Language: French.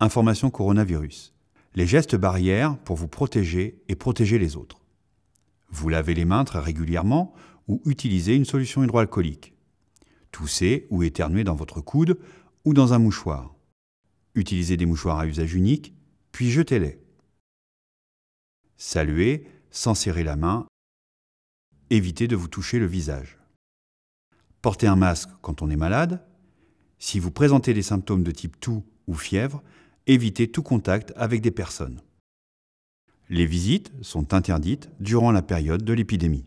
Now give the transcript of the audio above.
Information coronavirus. Les gestes barrières pour vous protéger et protéger les autres. Vous lavez les mains très régulièrement ou utilisez une solution hydroalcoolique. Toussez ou éternuez dans votre coude ou dans un mouchoir. Utilisez des mouchoirs à usage unique, puis jetez-les. Saluez sans serrer la main. Évitez de vous toucher le visage. Portez un masque quand on est malade. Si vous présentez des symptômes de type toux ou fièvre, éviter tout contact avec des personnes. Les visites sont interdites durant la période de l'épidémie.